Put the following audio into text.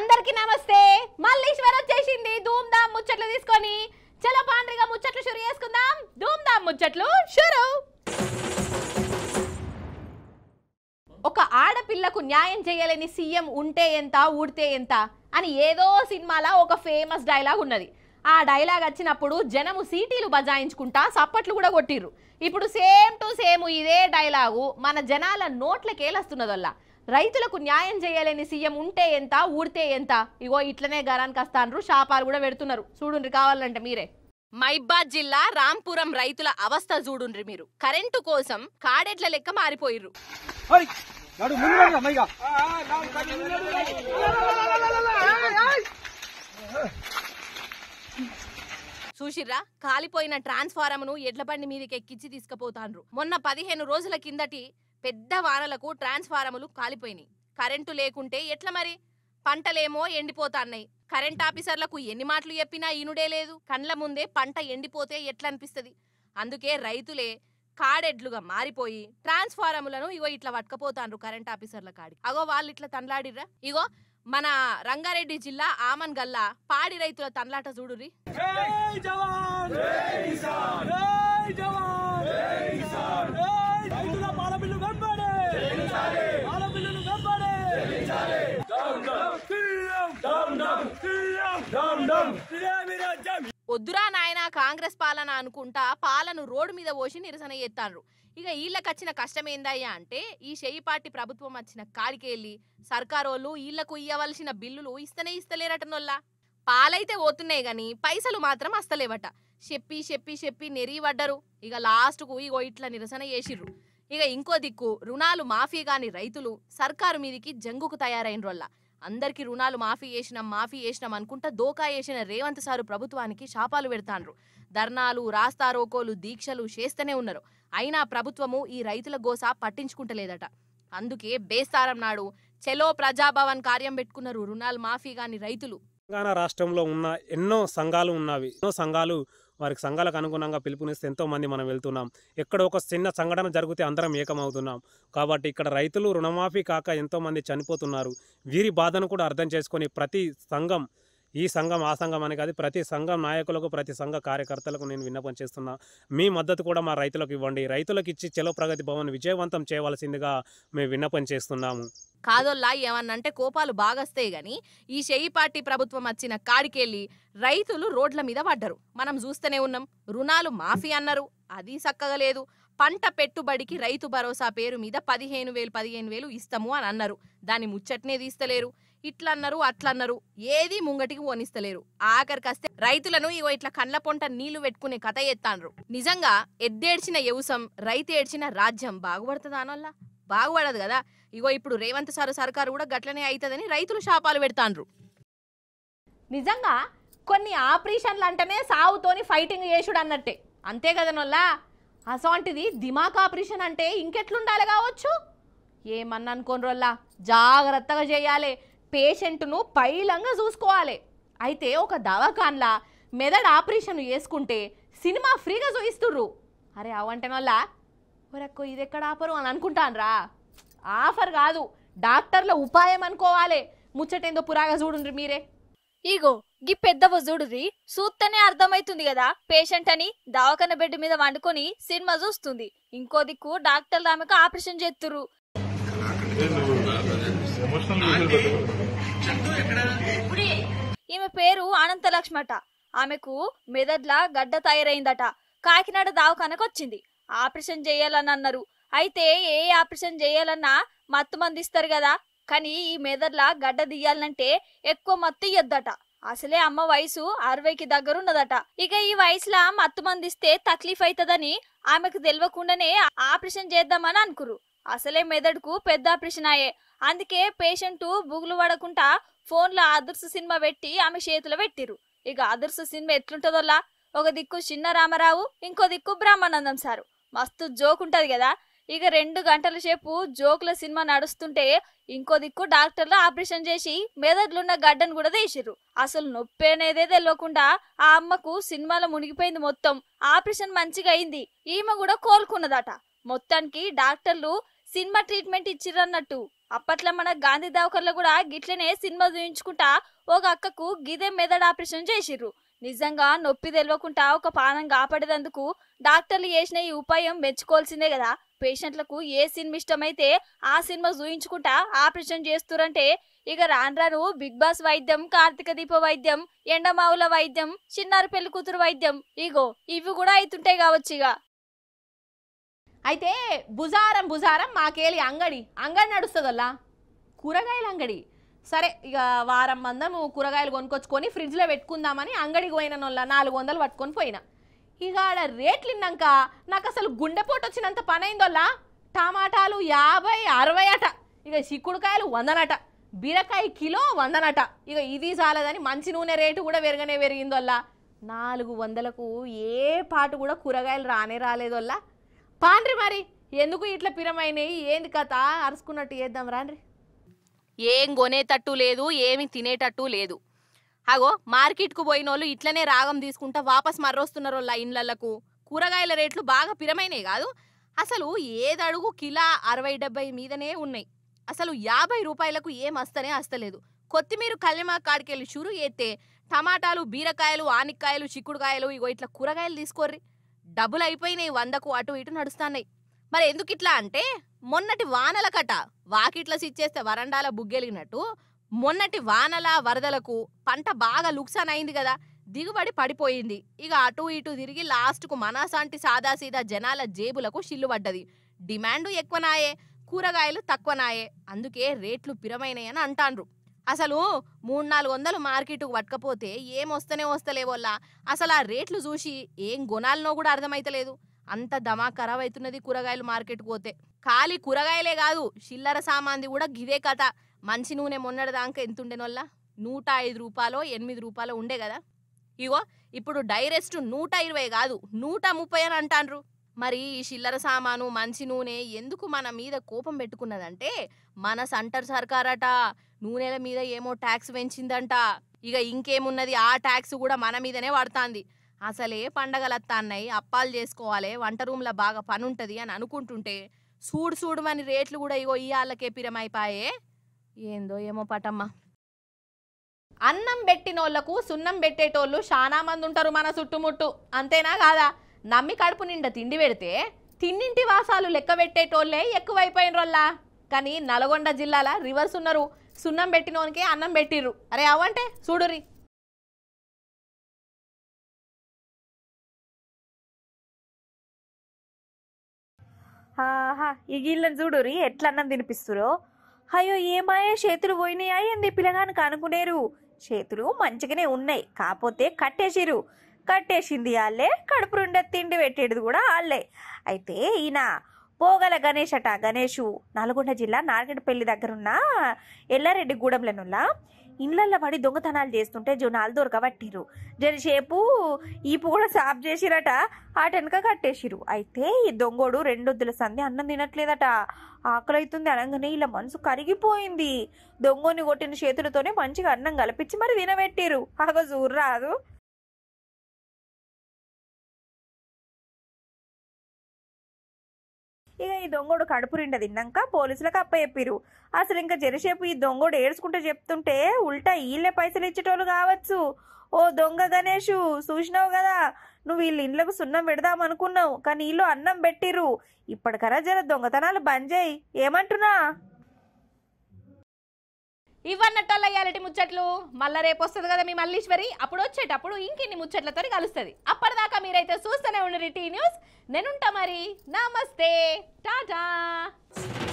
అందరికి నమస్తే మల్లీశ్వర్ వచ్చేసింది ధూమ్ ధామ్ ముచ్చట్లు తీసుకొని చలో పాండ్రిగా ముచ్చట్లు షురు చేసుకుందాం ధూమ్ ధామ్ ముచ్చట్లు షురు ఒక ఆడపిల్లకు న్యాయం చేయలేని సీఎం ఉంటే ఎంత ఊడితే ఎంత అని ఏదో సినిమాలో ఒక ఫేమస్ డైలాగ్ ఉన్నది ఆ డైలాగ్ వచ్చినప్పుడు జనము సీటీలు బజాయించుకుంటా సప్పట్లు కూడా కొట్టిర్రు ఇప్పుడు సేమ్ టు సేమ్ ఇదే డైలాగు మన జనాల నోట్లకేలేస్తున్నదల్లా రైతులకు న్యాయం చేయలేని సీఎం ఉంటే ఎంత ఊడితే ఎంత ఇగో ఇట్లనే గరానికి వస్తాను షాపాలు కూడా పెడుతున్నారు చూడుండ్రి కావాలంటే మీరే మైబాద్ జిల్లా రాంపురం రైతుల అవస్థ చూడుండ్రి మీరు కరెంటు కోసం కాడెట్ల లెక్క మారిపోయిర్రు చూసిర్రా కాలిపోయిన ట్రాన్స్ఫారమ్ను ఎడ్లబండి మీదకి ఎక్కించి తీసుకుపోతాండ్రు మొన్న పదిహేను రోజుల కిందటి పెద్ద వానలకు ట్రాన్స్ఫారములు కాలిపోయినాయి కరెంటు లేకుంటే ఎట్లా మరి పంటలేమో ఎండిపోతాన్నాయి కరెంట్ ఆఫీసర్లకు ఎన్ని మాటలు చెప్పినా ఈనుడే లేదు కండ్ల ముందే పంట ఎండిపోతే ఎట్లా అనిపిస్తుంది అందుకే రైతులే కాడెడ్లుగా మారిపోయి ట్రాన్స్ఫారములను ఇగో ఇట్లా పట్టుకపోతాండ్రు కరెంట్ ఆఫీసర్ల కాడి అగో వాళ్ళు ఇట్లా తండ్లాడిర్రా ఇగో మన రంగారెడ్డి జిల్లా ఆమన్ గల్లా పాడి రైతుల తండ్లాట చూడురి కాంగ్రెస్ పాలన అనుకుంటా పాలను రోడ్డు మీద పోసి నిరసన ఎత్తారు ఇక వీళ్ళకి వచ్చిన కష్టం ఏందయ్యా అంటే ఈ షేయి పార్టీ ప్రభుత్వం వచ్చిన కాడికి వెళ్ళి సర్కారోళ్ళు వీళ్ళకు ఇవ్వవలసిన బిల్లులు ఇస్తనే ఇస్తలేరటనోళ్ళ పాలైతే పోతున్నాయి కానీ పైసలు మాత్రం అస్తలేవట చెప్పి చెప్పి చెప్పి నెరిగి పడ్డరు ఇక లాస్ట్కు ఇగో ఇట్లా నిరసన చేసిర్రు ఇక ఇంకో దిక్కు రుణాలు మాఫీ కాని రైతులు సర్కారు మీదికి జంగుకు తయారైన రోళ్ళ అందరికీ రుణాలు మాఫీ చేసినాం మాఫీ చేసినాం అనుకుంటా దోకా చేసిన రేవంత్ సారు ప్రభుత్వానికి శాపాలు పెడతాండ్రు ధర్నాలు రాస్తారోకోలు దీక్షలు చేస్తూనే ఉన్నారు అయినా ప్రభుత్వము ఈ రైతుల గోస పట్టించుకుంటలేదట అందుకే బేస్తారం నాడు చెలో ప్రజాభవన్ కార్యం పెట్టుకున్నారు రుణాలు మాఫీ కాని రైతులు తెలంగాణ రాష్ట్రంలో ఉన్న ఎన్నో సంఘాలు ఉన్నవి ఎన్నో సంఘాలు వారికి సంఘాలకు అనుగుణంగా పిలుపునిస్తే ఎంతోమంది మనం వెళ్తున్నాం ఎక్కడ ఒక చిన్న సంఘటన జరిగితే అందరం ఏకమవుతున్నాం కాబట్టి ఇక్కడ రైతులు రుణమాఫీ కాక ఎంతోమంది చనిపోతున్నారు వీరి బాధను కూడా అర్థం చేసుకొని ప్రతి సంఘం ఈ సంఘం ఆ సంఘం అని కాదు ప్రతి సంఘం నాయకులకు ప్రతి సంఘ కార్యకర్తలకు నేను విన్నపం చేస్తున్నా మీ మద్దతు కూడా మా రైతులకు ఇవ్వండి రైతులకు ఇచ్చి చెలో ప్రగతి భవన్ విజయవంతం చేయవలసిందిగా మేము విన్నపం చేస్తున్నాము కాదోల్లా ఏమన్నంటే కోపాలు బాగస్తే గాని ఈ షెయి పార్టీ ప్రభుత్వం వచ్చిన కాడికెళ్ళి రైతులు రోడ్ల మీద పడ్డరు మనం చూస్తూనే ఉన్నాం రుణాలు మాఫీ అన్నారు అది చక్కగా లేదు పంట పెట్టుబడికి రైతు భరోసా పేరు మీద పదిహేను వేలు పదిహేను వేలు ఇస్తాము అని అన్నారు దాన్ని ముచ్చట్నే తీస్తలేరు ఇట్లా అట్లా అట్లన్నారు ఏది ముంగటికి పోనిస్తలేరు ఆఖరికస్తే రైతులను ఇగో ఇట్లా కండ్ల పొంట నీళ్లు పెట్టుకునే కథ ఎత్తాన్రు నిజంగా ఎద్దేడ్చిన యవసం రైతు ఏడ్చిన రాజ్యం బాగుపడుతుందా అనొల్లా బాగుపడదు కదా ఇగో ఇప్పుడు రేవంత్ సారు సర్కారు కూడా గట్లనే అవుతుందని రైతులు శాపాలు పెడతాన్రు నిజంగా కొన్ని ఆపరేషన్లు అంటేనే సావుతోని ఫైటింగ్ చేసుడు అన్నట్టే అంతే కదనొల్లా అసోంటిది దిమాక్ ఆపరేషన్ అంటే ఇంకెట్లుండాలి కావచ్చు ఏమన్నా అనుకోని రోల్లా జాగ్రత్తగా చేయాలి పేషెంట్ను పైలంగా చూసుకోవాలి అయితే ఒక దవాఖాన్లా మెదడు ఆపరేషన్ చేసుకుంటే సినిమా ఫ్రీగా చూయిస్తుర్రు అరే అవంటే వల్ల ఒరక్కో ఇది ఎక్కడ ఆఫరు అని అనుకుంటానరా ఆఫర్ కాదు డాక్టర్ల ఉపాయం అనుకోవాలి ముచ్చటేందో పురాగా చూడుండ్రి మీరే ఇగో గి పెద్దవ చూడుది సూత్తనే అర్థమైతుంది కదా పేషెంట్ అని దవాఖాన బెడ్ మీద వండుకొని సినిమా చూస్తుంది ఇంకో దిక్కు డాక్టర్లు ఆమెకు ఆపరేషన్ చేస్తురు ఈమె పేరు అనంతలక్ష్మట ఆమెకు మెదడ్ల గడ్డ తయారైందట కాకినాడ దావఖానకు వచ్చింది ఆపరేషన్ చేయాలని అన్నారు అయితే ఏ ఆపరేషన్ చేయాలన్నా మత్తు మందిస్తారు కదా కానీ ఈ మెదడ్ల గడ్డ తీయాలంటే ఎక్కువ మత్తు ఇయ్యొద్దట అసలే అమ్మ వయసు అరవైకి దగ్గరున్నదట ఇక ఈ వయసులో మత్తు మందిస్తే తక్లీఫ్ అవుతుందని ఆమెకు తెలియకుండానే ఆపరేషన్ చేద్దామని అనుకురు అసలే మెదడుకు పెద్ద ఆపరేషన్ అయ్యే అందుకే పేషెంట్ బుగులు పడకుండా ఫోన్లో ఆదర్శ సినిమా పెట్టి ఆమె చేతిలో పెట్టిరు ఇక ఆదర్శ సినిమా ఎట్లుంటుందోలా ఒక దిక్కు చిన్న రామారావు ఇంకో దిక్కు బ్రహ్మానందం సారు మస్తు జోక్ ఉంటుంది కదా ఇక రెండు గంటల సేపు జోకుల సినిమా నడుస్తుంటే ఇంకో దిక్కు డాక్టర్లు ఆపరేషన్ చేసి మెదడులున్న గడ్డను కూడా తీసిర్రు అసలు నొప్పి అనేదే తెలియకుండా ఆ అమ్మకు సినిమాలో మునిగిపోయింది మొత్తం ఆపరేషన్ మంచిగా అయింది ఈమె కూడా కోలుకున్నదట మొత్తానికి డాక్టర్లు సినిమా ట్రీట్మెంట్ ఇచ్చిరన్నట్టు అప్పట్లో మన గాంధీ దావకర్లో కూడా గిట్లనే సినిమా చూయించుకుంటా ఒక అక్కకు గిదే మెదడు ఆపరేషన్ చేసిర్రు నిజంగా నొప్పి తెలియకుండా ఒక పానం కాపాడేందుకు డాక్టర్లు చేసిన ఈ ఉపాయం మెచ్చుకోవాల్సిందే కదా పేషెంట్లకు ఏ సినిమా ఇష్టమైతే ఆ సినిమా చూయించుకుంటా ఆపరేషన్ చేస్తురంటే ఇక రాను బిగ్ బాస్ వైద్యం కార్తీక దీప వైద్యం ఎండమావుల వైద్యం చిన్నారు పెళ్లి కూతురు వైద్యం ఇగో ఇవి కూడా అవుతుంటాయి కావచ్చు ఇక అయితే బుజారం భుజారం మాకేలి అంగడి అంగడి నడుస్తుందల్లా కూరగాయల అంగడి సరే ఇక వారం మందము కూరగాయలు కొనుక్కొచ్చుకొని ఫ్రిడ్జ్లో పెట్టుకుందామని అంగడికి పోయిన వాళ్ళ నాలుగు వందలు పట్టుకొని పోయినా ఇక ఆడ రేట్లు ఇన్నాక నాకు అసలు గుండెపోటు వచ్చినంత పని అయిందోలా టమాటాలు యాభై అరవై అట ఇక చిక్కుడుకాయలు వందనట బీరకాయ కిలో వందనట ఇక ఇది చాలదని మంచి నూనె రేటు కూడా పెరగనే పెరిగిందోల్లా నాలుగు వందలకు ఏ పాటు కూడా కూరగాయలు రానే రాలేదోల్లా పాండ్రి మరి ఎందుకు ఇట్లా పిరమైనవి ఏంది కథ అరుచుకున్నట్టు చేద్దాం రాండ్రి ఏం కొనేటట్టు లేదు ఏమి తినేటట్టు లేదు అగో మార్కెట్కు పోయిన వాళ్ళు ఇట్లనే రాగం తీసుకుంటా వాపస్ మర్రోస్తున్నారు వాళ్ళ ఇండ్లకు కూరగాయల రేట్లు బాగా పిరమైనవి కాదు అసలు ఏదడుగు కిలా అరవై డెబ్బై మీదనే ఉన్నాయి అసలు యాభై రూపాయలకు ఏం అస్తనే అస్తలేదు కొత్తిమీర కల్లిమా కాడికెళ్ళి షురు చేస్తే టమాటాలు బీరకాయలు ఆనిక్కాయలు చిక్కుడుకాయలు ఇగో ఇట్లా కూరగాయలు తీసుకోర్రి డబ్బులు అయిపోయినాయి వందకు అటు ఇటు నడుస్తాన్నాయి మరి ఎందుకు ఇట్లా అంటే మొన్నటి వానల కట వాకిట్ల సిచ్చేస్తే వరండాల బుగ్గెలిగినట్టు మొన్నటి వానల వరదలకు పంట బాగా లుక్సాన్ అయింది కదా దిగుబడి పడిపోయింది ఇక అటు ఇటు తిరిగి లాస్ట్కు మనసాంటి సాదాసీదా జనాల జేబులకు షిల్లుబడ్డది పడ్డది డిమాండు ఎక్కువనాయే కూరగాయలు తక్కువనాయే అందుకే రేట్లు పిరమైనాయని అంటాండ్రు అసలు మూడు నాలుగు వందలు మార్కెట్కు పట్టకపోతే ఏం వస్తేనే వస్తలేవోల్లా అసలు ఆ రేట్లు చూసి ఏం గుణాలనో కూడా అర్థమైతలేదు అంత దమా ఖరాబ్ అవుతున్నది కూరగాయలు మార్కెట్ పోతే ఖాళీ కూరగాయలే కాదు చిల్లర సామాన్ది కూడా గిదే కథ మంచి నూనె మొన్నటిదాకా ఎంత ఉండేనోళ్ళ నూట ఐదు రూపాయలు ఎనిమిది రూపాయలు ఉండే కదా ఇగో ఇప్పుడు డైరెస్ట్ నూట ఇరవై కాదు నూట ముప్పై అని అంటాండ్రు మరి ఈ చిల్లర సామాను మంచి నూనె ఎందుకు మన మీద కోపం పెట్టుకున్నదంటే మన సంటర్ సర్కారట నూనెల మీద ఏమో ట్యాక్స్ పెంచిందంట ఇక ఇంకేమున్నది ఆ ట్యాక్స్ కూడా మన మీదనే పడుతుంది అసలే పండగలత్తాన్నయ్యి అప్పాలు చేసుకోవాలి వంట రూమ్లో బాగా పనుంటుంది అని అనుకుంటుంటే సూడు అని రేట్లు కూడా ఇగో ఇయ్యాళ్ళకే పిరమైపాయే ఏందో ఏమో పటమ్మ అన్నం పెట్టినోళ్లకు సున్నం పెట్టేటోళ్ళు చాలా మంది ఉంటారు మన చుట్టుముట్టు అంతేనా కాదా నమ్మి కడుపు నిండా తిండి పెడితే తిన్నింటి వాసాలు లెక్క పెట్టేటోళ్లే ఎక్కువైపోయినరోళ్ళా కానీ నల్గొండ జిల్లాల రివర్స్ ఉన్నారు సున్నం పెట్టినోనికి అన్నం పెట్టిర్రు అరే అవంటే చూడురి ఆహా ఈ గీళ్ళని చూడురి ఎట్లా అన్నం తినిపిస్తురో అయ్యో ఏమాయో చేతులు పోయినాయా ఏంది పిల్లగానికి అనుకునేరు చేతులు మంచిగానే ఉన్నాయి కాకపోతే కట్టేసిరు కట్టేసింది వాళ్ళే కడుపు రెండ తిండి పెట్టేది కూడా వాళ్ళే అయితే ఈయన పోగల గణేష్ అట గణేషు నల్గొండ జిల్లా దగ్గర దగ్గరున్న ఎల్లారెడ్డి గూడెంలనుల్లా ఇండ్లల్లో పడి దొంగతనాలు చేస్తుంటే జనాలు దొరకబట్టిరు జనసేపు ఈపు కూడా సాప్ చేసిరట ఆటెనక కట్టేసిరు అయితే ఈ దొంగోడు రెండొద్దుల సంధి అన్నం తినట్లేదట ఆకలి అవుతుంది అనగానే ఇలా మనసు కరిగిపోయింది దొంగని కొట్టిన చేతులతోనే మంచిగా అన్నం కల్పించి మరి తినబెట్టిరు అగ రాదు దొంగోడు కడుపు నిండా తిన్నాక పోలీసులకు అప్పచెప్పిరు అసలు ఇంకా జరిసేపు ఈ దొంగోడు ఏడ్చుకుంటూ చెప్తుంటే ఉల్టా వీళ్ళే పైసలు ఇచ్చేటోళ్ళు కావచ్చు ఓ దొంగ గణేషు చూసినావు కదా నువ్వు వీళ్ళ ఇండ్లకు సున్నం పెడదాం అనుకున్నావు కానీ వీళ్ళు అన్నం పెట్టిరు ఇప్పటికరా జర దొంగతనాలు బంద్ చేయి ఏమంటున్నా ఇవన్నట్టల్లా ఇయాలటి ముచ్చట్లు మళ్ళా రేపు వస్తుంది కదా మీ మల్లీశ్వరి అప్పుడు వచ్చేటప్పుడు ఇంకిన్ని ముచ్చట్లతో కలుస్తుంది అప్పటిదాకా మీరైతే చూస్తూనే ఉండరు టీ న్యూస్ నేనుంటా మరి నమస్తే టాటా